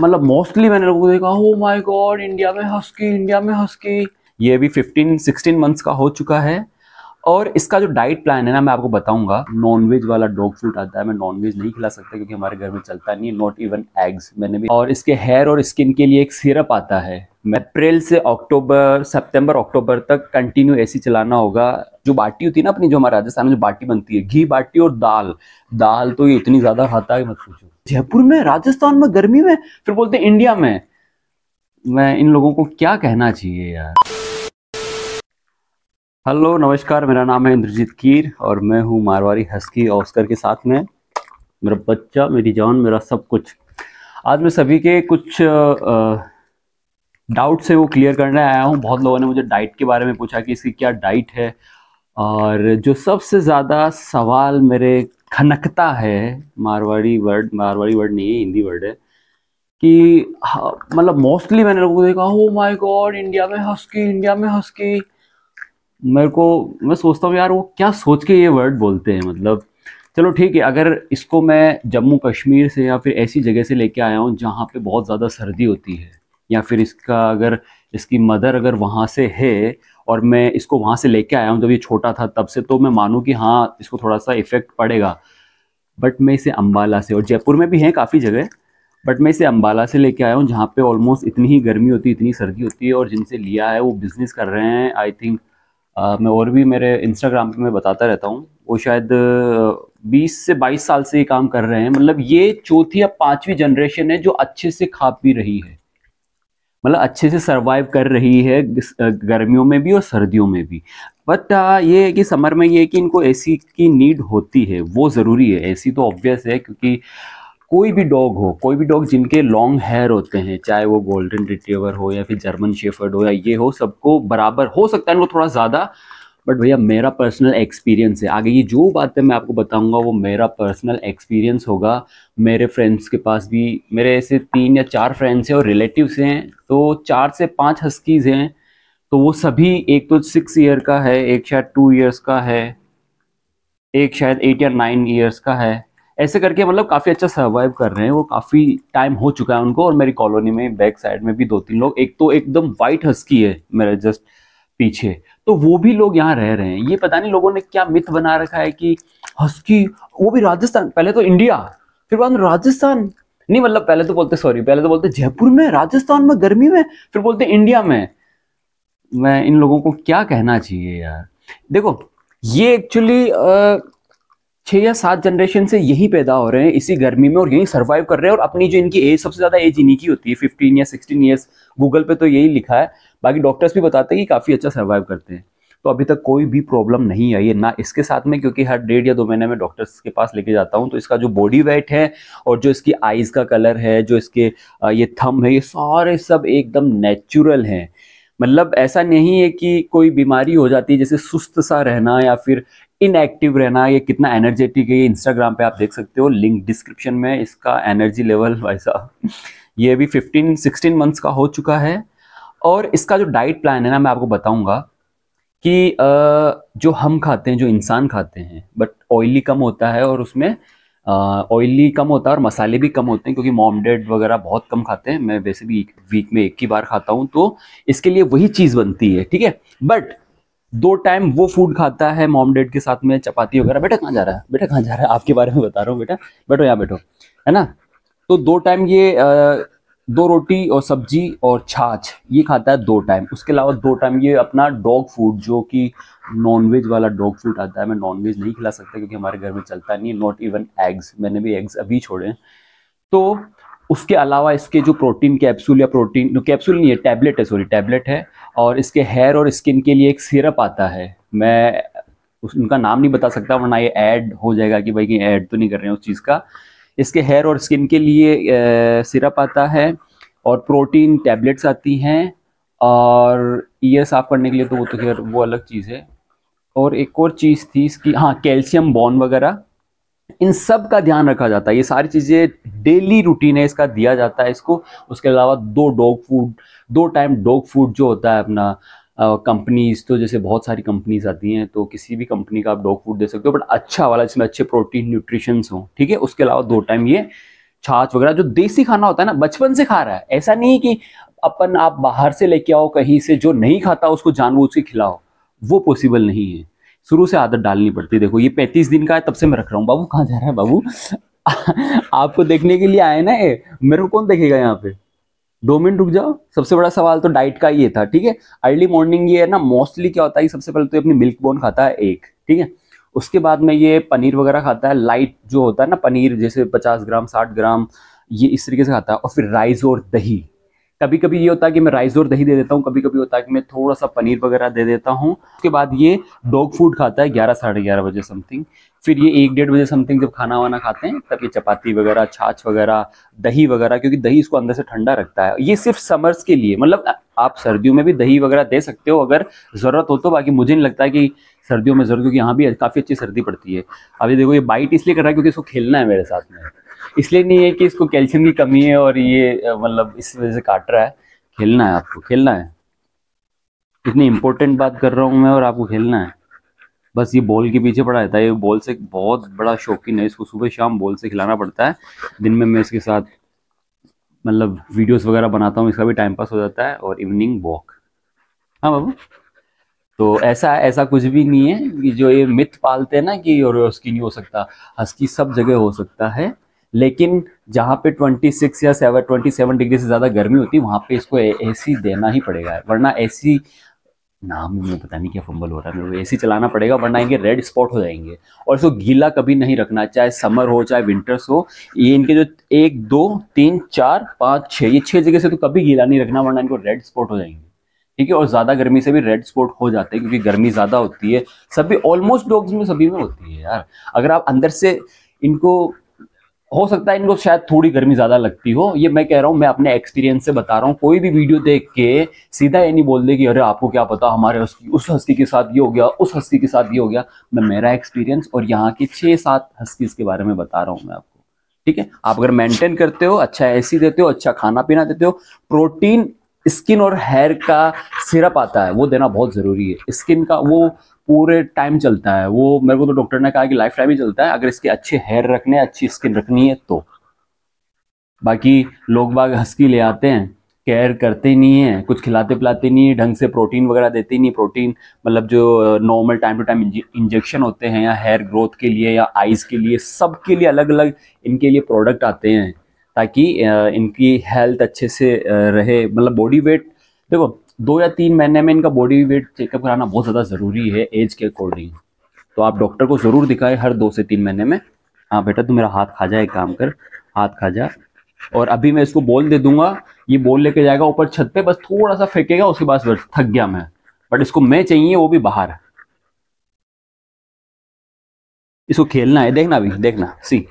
मतलब मोस्टली मैंने लोगों को देखा हो माय गॉड इंडिया में हस्की इंडिया में हस्की ये भी 15 16 मंथ्स का हो चुका है और इसका जो डाइट प्लान है ना मैं आपको बताऊंगा नॉनवेज वाला डॉग फूड आता है मैं नॉनवेज नहीं खिला सकता क्योंकि हमारे घर में चलता नहीं है नॉट इवन एग्स मैंने भी और इसके हेयर और स्किन के लिए एक सिरप आता है अप्रैल से अक्टूबर सितंबर अक्टूबर तक कंटिन्यू ऐसी चलाना होगा जो बाटी होती है ना अपनी जो हमारे राजस्थान में जो बाटी बनती है घी बाटी और दाल दाल तो ये इतनी ज़्यादा खाता है मत पूछो जयपुर में राजस्थान में गर्मी में फिर बोलते इंडिया में मैं इन लोगों को क्या कहना चाहिए यार हेलो नमस्कार मेरा नाम है इंद्रजीत कीर और मैं हूँ मारवाड़ी हस्की ऑस्कर के साथ में मेरा बच्चा मेरी जान मेरा सब कुछ आज मैं सभी के कुछ डाउट से वो क्लियर करने आया हूँ बहुत लोगों ने मुझे डाइट के बारे में पूछा कि इसकी क्या डाइट है और जो सबसे ज़्यादा सवाल मेरे खनकता है मारवाड़ी वर्ड मारवाड़ी वर्ड नहीं है हिंदी वर्ड है कि मतलब मोस्टली मैंने लोगों को देखा हो माय गॉड इंडिया में हस्की इंडिया में हस्की मेरे को मैं सोचता हूँ यार वो क्या सोच के ये वर्ड बोलते हैं मतलब चलो ठीक है अगर इसको मैं जम्मू कश्मीर से या फिर ऐसी जगह से लेके आया हूँ जहाँ पे बहुत ज़्यादा सर्दी होती है या फिर इसका अगर इसकी मदर अगर वहाँ से है और मैं इसको वहाँ से लेके आया हूँ जब ये छोटा था तब से तो मैं मानूँ कि हाँ इसको थोड़ा सा इफ़ेक्ट पड़ेगा बट मैं इसे अम्बाला से और जयपुर में भी हैं काफ़ी जगह बट मैं इसे अम्बाला से लेके आया हूँ जहाँ पे ऑलमोस्ट इतनी ही गर्मी होती है इतनी सर्दी होती है और जिनसे लिया है वो बिज़नेस कर रहे हैं आई थिंक मैं और भी मेरे इंस्टाग्राम पे मैं बताता रहता हूँ वो शायद बीस से बाईस साल से ये काम कर रहे हैं मतलब ये चौथी या पाँचवीं जनरेशन है जो अच्छे से खा पी रही है मतलब अच्छे से सर्वाइव कर रही है गर्मियों में भी और सर्दियों में भी बट ये है कि समर में ये है कि इनको एसी की नीड होती है वो ज़रूरी है एसी तो ऑब्वियस है क्योंकि कोई भी डॉग हो कोई भी डॉग जिनके लॉन्ग हेयर होते हैं चाहे वो गोल्डन रिट्रीवर हो या फिर जर्मन शेफर्ड हो या ये हो सबको बराबर हो सकता है इनको थोड़ा ज़्यादा बट भैया मेरा पर्सनल एक्सपीरियंस है आगे ये जो बातें मैं आपको बताऊंगा वो मेरा पर्सनल एक्सपीरियंस होगा मेरे फ्रेंड्स के पास भी मेरे ऐसे तीन या चार फ्रेंड्स हैं और रिलेटिव्स हैं तो चार से पाँच हस्कीज़ हैं तो वो सभी एक तो सिक्स ईयर का है एक शायद टू ईयर्स का है एक शायद एट या नाइन ईयर्स का है ऐसे करके मतलब काफ़ी अच्छा सर्वाइव कर रहे हैं वो काफ़ी टाइम हो चुका है उनको और मेरी कॉलोनी में बैक साइड में भी दो तीन लोग एक तो एकदम वाइट हस्की है मेरा जस्ट पीछे तो वो भी लोग यहाँ रह रहे हैं ये पता नहीं लोगों ने क्या मिथ बना रखा है कि हस्की वो भी राजस्थान पहले तो इंडिया फिर बाद राजस्थान नहीं मतलब पहले तो बोलते सॉरी पहले तो बोलते जयपुर में राजस्थान में गर्मी में फिर बोलते इंडिया में मैं इन लोगों को क्या कहना चाहिए यार देखो ये एक्चुअली छः या सात जनरेशन से यही पैदा हो रहे हैं इसी गर्मी में और यही सर्वाइव कर रहे हैं और अपनी जो इनकी एज सबसे ज़्यादा एज इन्हीं की होती है फिफ्टीन या सिक्सटीन ईयर्स गूगल पे तो यही लिखा है बाकी डॉक्टर्स भी बताते हैं कि काफ़ी अच्छा सर्वाइव करते हैं तो अभी तक कोई भी प्रॉब्लम नहीं आई है ना इसके साथ में क्योंकि हर डेढ़ या दो महीने में डॉक्टर्स के पास लेके जाता हूँ तो इसका जो बॉडी वेट है और जो इसकी आइज़ का कलर है जो इसके ये थम है ये सारे सब एकदम नेचुरल हैं मतलब ऐसा नहीं है कि कोई बीमारी हो जाती है जैसे सुस्त सा रहना या फिर इनएक्टिव रहना ये कितना एनर्जेटिक है ये इंस्टाग्राम पे आप देख सकते हो लिंक डिस्क्रिप्शन में इसका एनर्जी लेवल वैसा ये भी 15 16 मंथ्स का हो चुका है और इसका जो डाइट प्लान है ना मैं आपको बताऊंगा कि जो हम खाते हैं जो इंसान खाते हैं बट ऑयली कम होता है और उसमें ऑयली कम होता है और मसाले भी कम होते हैं क्योंकि मॉम डेड वगैरह बहुत कम खाते हैं मैं वैसे भी वीक में एक ही बार खाता हूँ तो इसके लिए वही चीज़ बनती है ठीक है बट दो टाइम वो फूड खाता है मॉम डेड के साथ में चपाती वगैरह बेटा कहाँ जा रहा है बेटा कहाँ जा रहा है आपके बारे में बता रहा हूँ बेटा बैठो यहाँ बैठो है ना तो दो टाइम ये दो रोटी और सब्जी और छाछ ये खाता है दो टाइम उसके अलावा दो टाइम ये अपना डॉग फूड जो कि नॉनवेज वाला डॉग फूड आता है मैं नॉनवेज नहीं खिला सकता क्योंकि हमारे घर में चलता नहीं नॉट इवन एग्स मैंने भी एग्स अभी छोड़े हैं तो उसके अलावा इसके जो प्रोटीन कैप्सूल या प्रोटीन कैप्सूल नहीं है टैबलेट है सॉरी टैबलेट है और इसके हेयर और स्किन के लिए एक सिरप आता है मैं उस, उनका नाम नहीं बता सकता वरना ये ऐड हो जाएगा कि भाई कहीं ऐड तो नहीं कर रहे हैं उस चीज़ का इसके हेयर और स्किन के लिए सिरप आता है और प्रोटीन टैबलेट्स आती हैं और ईयर साफ करने के लिए तो वो तो खैर वो अलग चीज़ है और एक और चीज़ थी इसकी हाँ कैल्शियम बॉन वगैरह इन सब का ध्यान रखा जाता है ये सारी चीज़ें डेली रूटीन है इसका दिया जाता है इसको उसके अलावा दो डॉग फूड दो टाइम डॉग फूड जो होता है अपना कंपनीज़ तो जैसे बहुत सारी कंपनीज़ आती हैं तो किसी भी कंपनी का आप डॉग फूड दे सकते हो बट अच्छा वाला जिसमें अच्छे प्रोटीन न्यूट्रिशंस हो ठीक है उसके अलावा दो टाइम ये छाछ वगैरह जो देसी खाना होता है ना बचपन से खा रहा है ऐसा नहीं कि अपन आप बाहर से लेके आओ कहीं से जो नहीं खाता उसको जानबूझ के खिलाओ वो पॉसिबल नहीं है शुरू से आदत डालनी पड़ती है देखो ये पैंतीस दिन का है तब से मैं रख रहा हूँ बाबू कहाँ जा रहा है बाबू आपको देखने के लिए आए ना ये मेरे को कौन देखेगा यहाँ पे दो मिनट रुक जाओ सबसे बड़ा सवाल तो डाइट का ये था ठीक है अर्ली मॉर्निंग ये है ना मोस्टली क्या होता है सबसे पहले तो अपनी मिल्क बोन खाता है एक ठीक है उसके बाद में ये पनीर वगैरह खाता है लाइट जो होता है ना पनीर जैसे पचास ग्राम साठ ग्राम ये इस तरीके से खाता है और फिर राइस और दही कभी कभी ये होता है कि मैं राइस और दही दे देता हूँ कभी कभी होता है कि मैं थोड़ा सा पनीर वगैरह दे देता हूँ उसके बाद ये डॉग फूड खाता है ग्यारह साढ़े ग्यारह बजे समथिंग फिर ये एक डेढ़ बजे समथिंग जब खाना वाना खाते हैं तब ये चपाती वगैरह छाछ वगैरह दही वगैरह क्योंकि दही इसको अंदर से ठंडा रखता है ये सिर्फ समर्स के लिए मतलब आप सर्दियों में भी दही वगैरह दे सकते हो अगर ज़रूरत हो तो बाकी मुझे नहीं लगता कि सर्दियों में ज़रूरत क्योंकि यहाँ भी काफ़ी अच्छी सर्दी पड़ती है अभी देखो ये बाइट इसलिए कर रहा है क्योंकि इसको खेलना है मेरे साथ में इसलिए नहीं है कि इसको कैल्शियम की कमी है और ये मतलब इस वजह से काट रहा है खेलना है आपको खेलना है इतनी इंपॉर्टेंट बात कर रहा हूँ मैं और आपको खेलना है बस ये बॉल के पीछे पड़ा रहता है ये बॉल से बहुत बड़ा शौकीन है इसको सुबह शाम बॉल से खिलाना पड़ता है दिन में मैं इसके साथ मतलब वीडियोस वगैरह बनाता हूँ इसका भी टाइम पास हो जाता है और इवनिंग वॉक हाँ बाबू तो ऐसा ऐसा कुछ भी नहीं है कि जो ये मिथ पालते हैं ना कि और उसकी नहीं हो सकता हस्की सब जगह हो सकता है लेकिन जहाँ पे 26 या 7 27 डिग्री से ज़्यादा गर्मी होती है वहाँ पे इसको एसी देना ही पड़ेगा वरना एसी नाम में पता नहीं क्या फंबल हो रहा है ए एसी चलाना पड़ेगा वरना इनके रेड स्पॉट हो जाएंगे और इसको गीला कभी नहीं रखना चाहे समर हो चाहे विंटर्स हो ये इनके जो एक दो तीन चार पाँच छः ये छः जगह से तो कभी गीला नहीं रखना वरना इनको रेड स्पॉट हो जाएंगे ठीक है और ज़्यादा गर्मी से भी रेड स्पॉट हो जाते हैं क्योंकि गर्मी ज़्यादा होती है सभी ऑलमोस्ट डॉग्स में सभी में होती है यार अगर आप अंदर से इनको हो सकता है इनको शायद थोड़ी गर्मी ज़्यादा लगती हो ये मैं कह रहा हूँ मैं अपने एक्सपीरियंस से बता रहा हूँ कोई भी वीडियो देख के सीधा ये नहीं बोल दे कि अरे आपको क्या पता हमारे हस्ती उस हस्ती के साथ ये हो गया उस हस्ती के साथ ये हो गया मैं मेरा एक्सपीरियंस और यहाँ के छः सात हस्ती के बारे में बता रहा हूँ मैं आपको ठीक है आप अगर मेंटेन करते हो अच्छा ए देते हो अच्छा खाना पीना देते हो प्रोटीन स्किन और हेयर का सिरप आता है वो देना बहुत ज़रूरी है स्किन का वो पूरे टाइम चलता है वो मेरे को तो डॉक्टर ने कहा कि लाइफ टाइम ही चलता है अगर इसके अच्छे हेयर रखने अच्छी स्किन रखनी है तो बाकी लोग बाग हंसकी ले आते हैं केयर करते नहीं है कुछ खिलाते पिलाते नहीं है ढंग से प्रोटीन वगैरह देते नहीं प्रोटीन मतलब जो normal time to time injection होते हैं या हेयर ग्रोथ के लिए या आइज़ के लिए सब के लिए अलग अलग इनके लिए प्रोडक्ट आते हैं ताकि uh, इनकी हेल्थ अच्छे से uh, रहे मतलब बॉडी वेट देखो दो या तीन महीने में इनका बॉडी वेट चेकअप कराना बहुत ज़्यादा ज़रूरी है एज के अकॉर्डिंग तो आप डॉक्टर को ज़रूर दिखाएं हर दो से तीन महीने में हाँ बेटा तू मेरा हाथ खा जा एक काम कर हाथ खा जा और अभी मैं इसको बोल दे दूंगा ये बोल लेके जाएगा ऊपर छत पे बस थोड़ा सा फेंकेगा उसके बाद बस थक गया मैं बट इसको मैं चाहिए वो भी बाहर इसको खेलना है देखना अभी देखना सी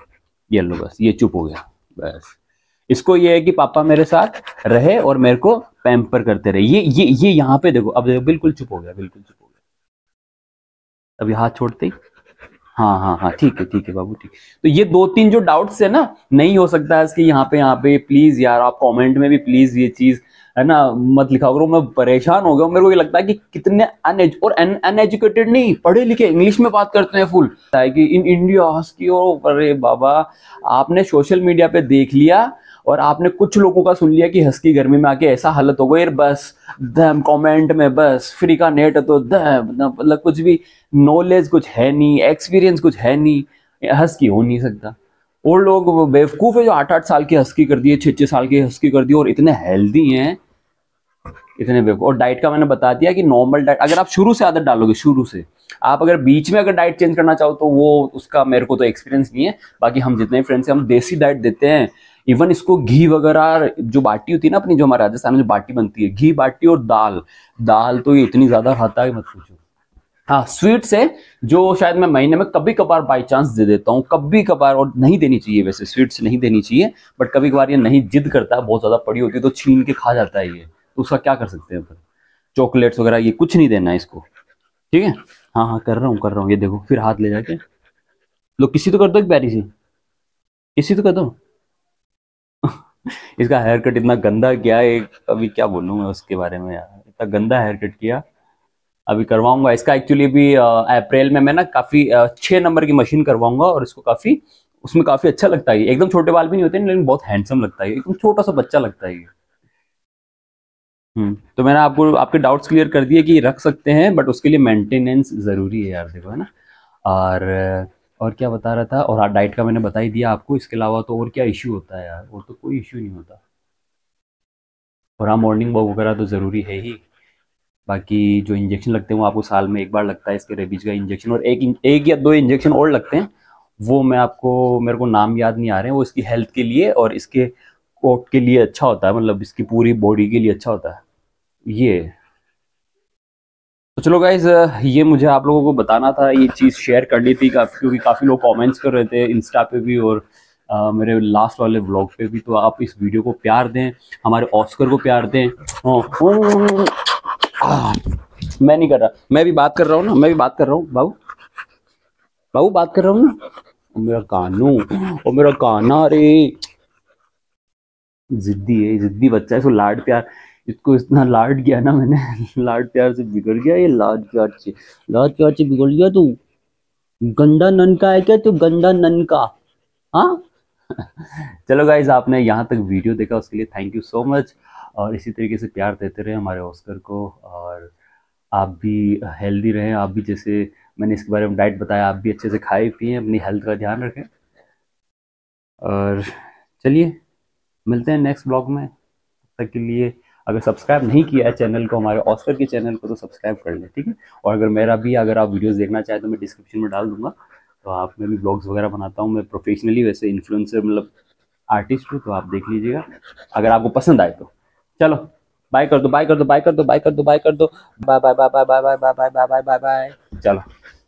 ये लो बस ये चुप हो गया बस इसको ये है कि पापा मेरे साथ रहे और मेरे को पैम्पर करते रहे ये ये ये यहाँ पे देखो अब देखो बिल्कुल चुप हो गया बिल्कुल चुप हो गया अभी हाथ छोड़ते ही हाँ हाँ हाँ ठीक है ठीक है बाबू ठीक तो ये दो तीन जो डाउट्स है ना नहीं हो सकता है इसके यहाँ पे यहाँ पे प्लीज यार आप कमेंट में भी प्लीज ये चीज़ है ना मत लिखा करो मैं परेशान हो गया मेरे को ये लगता है कि कितने अनएज और अनएजुकेटेड नहीं पढ़े लिखे इंग्लिश में बात करते हैं फुल है कि इन इंडिया हंस की और अरे बाबा आपने सोशल मीडिया पे देख लिया और आपने कुछ लोगों का सुन लिया कि हंसकी गर्मी में आके ऐसा हालत हो गई यार बस दम कमेंट में बस फ्री का नेट तो दम मतलब कुछ भी नॉलेज कुछ है नहीं एक्सपीरियंस कुछ है नहीं हंस की हो नहीं सकता और लोग बेवकूफ़ है जो आठ आठ साल की हंसकी कर दिए छः छः साल की हंसकी कर दिए और इतने हेल्दी हैं इतने बेवकूफ और डाइट का मैंने बता दिया कि नॉर्मल डाइट अगर आप शुरू से आदत डालोगे शुरू से आप अगर बीच में अगर डाइट चेंज करना चाहो तो वो उसका मेरे को तो एक्सपीरियंस नहीं है बाकी हम जितने फ्रेंड्स हैं हम देसी डाइट देते हैं इवन इसको घी वगैरह जो बाटी होती है ना अपनी जो हमारे राजस्थान में जो बाटी बनती है घी बाटी और दाल दाल तो ये इतनी ज़्यादा खाता है मत पूछो हाँ स्वीट से जो शायद मैं महीने में कभी कभार बाई चांस दे देता हूँ कभी कभार और नहीं देनी चाहिए वैसे स्वीट्स नहीं देनी चाहिए बट कभी कभार ये नहीं जिद करता है बहुत ज़्यादा पड़ी होती है तो छीन के खा जाता है ये तो उसका क्या कर सकते हैं फिर चॉकलेट्स वगैरह ये कुछ नहीं देना इसको ठीक है हाँ हाँ कर रहा हूँ कर रहा हूँ ये देखो फिर हाथ ले जाके लो किसी तो कर दो एक प्यारी सी किसी तो कर दो इसका हेयर कट इतना गंदा किया एक अभी क्या बोलूँ मैं उसके बारे में यार इतना गंदा हेयर कट किया अभी करवाऊंगा इसका एक्चुअली भी अप्रैल में मैं ना काफ़ी छः नंबर की मशीन करवाऊंगा और इसको काफ़ी उसमें काफ़ी अच्छा लगता है एकदम छोटे बाल भी नहीं होते लेकिन बहुत हैंडसम लगता है एकदम छोटा सा बच्चा लगता है ये हम्म। तो मैंने आपको आपके डाउट्स क्लियर कर दिए कि रख सकते हैं बट उसके लिए मेंटेनेंस ज़रूरी है यार देखो है ना और और क्या बता रहा था और डाइट का मैंने बता ही दिया आपको इसके अलावा तो और क्या इशू होता है यार और तो कोई इशू नहीं होता और हाँ मॉर्निंग वॉक वगैरह तो ज़रूरी है ही बाकी जो इंजेक्शन लगते हैं वो आपको साल में एक बार लगता है इसके रेबीज का इंजेक्शन और एक एक या दो इंजेक्शन और लगते हैं वो मैं आपको मेरे को नाम याद नहीं आ रहे हैं वो इसकी हेल्थ के लिए और इसके कोट के लिए अच्छा होता है मतलब इसकी पूरी बॉडी के लिए अच्छा होता है ये तो चलो गाइज ये मुझे आप लोगों को बताना था ये चीज़ शेयर कर ली थी काफी क्योंकि काफ़ी लोग कमेंट्स कर रहे थे इंस्टा पे भी और आ, मेरे लास्ट वाले व्लॉग पे भी तो आप इस वीडियो को प्यार दें हमारे ऑस्कर को प्यार दें ओ, ओ, आ, मैं नहीं कर रहा मैं भी बात कर रहा हूँ ना मैं भी बात कर रहा हूँ बाबू बाबू बात कर रहा हूँ ना मेरा कानू और मेरा काना अरे जिद्दी है जिद्दी बच्चा है सो लाड प्यार इसको इतना लाड किया ना मैंने लाड प्यार से बिगड़ गया ये लाड प्यार से लाड प्यार से बिगड़ गया तू गंदा नन का है क्या तू गंदा नन का हाँ चलो गाइज आपने यहाँ तक वीडियो देखा उसके लिए थैंक यू सो मच और इसी तरीके से प्यार देते रहे हमारे ऑस्कर को और आप भी हेल्दी रहें आप भी जैसे मैंने इसके बारे में डाइट बताया आप भी अच्छे से खाए पिए अपनी हेल्थ का ध्यान रखें और चलिए मिलते हैं नेक्स्ट ब्लॉग में तब तक के लिए अगर सब्सक्राइब नहीं किया है चैनल को हमारे ऑस्कर के चैनल को तो सब्सक्राइब कर लें ठीक है और अगर मेरा भी अगर आप वीडियोस देखना चाहें तो मैं डिस्क्रिप्शन में डाल दूंगा तो आप मैं भी ब्लॉग्स वगैरह बनाता हूँ मैं प्रोफेशनली वैसे इन्फ्लुएंसर मतलब आर्टिस्ट हूँ तो आप देख लीजिएगा अगर आपको पसंद आए तो चलो बाय कर दो बाय कर दो बाय कर दो बाय कर दो बाय कर दो bye bye bye bye bye bye bye bye bye bye bye bye चलो